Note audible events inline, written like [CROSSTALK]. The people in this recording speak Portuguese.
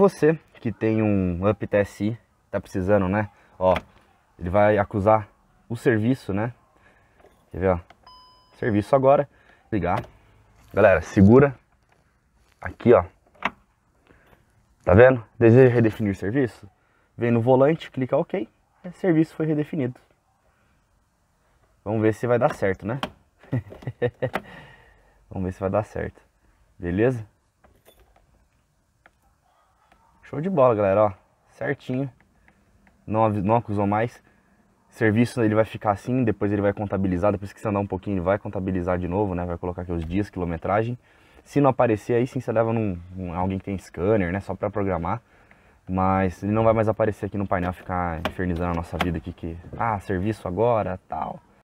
Você que tem um up TSI, tá precisando, né? Ó, ele vai acusar o serviço, né? Quer ver, ó? Serviço agora. Ligar. Galera, segura. Aqui, ó. Tá vendo? Deseja redefinir serviço? Vem no volante, clica OK. O serviço foi redefinido. Vamos ver se vai dar certo, né? [LAUGHS] Vamos ver se vai dar certo. Beleza? Show de bola, galera, ó. Certinho. Não, não acusou mais. Serviço ele vai ficar assim, depois ele vai contabilizar, depois que você andar um pouquinho ele vai contabilizar de novo, né? Vai colocar aqui os dias, quilometragem. Se não aparecer aí sim você leva num, num alguém que tem scanner, né? Só para programar. Mas ele não vai mais aparecer aqui no painel, ficar infernizando a nossa vida aqui que... Ah, serviço agora, tal.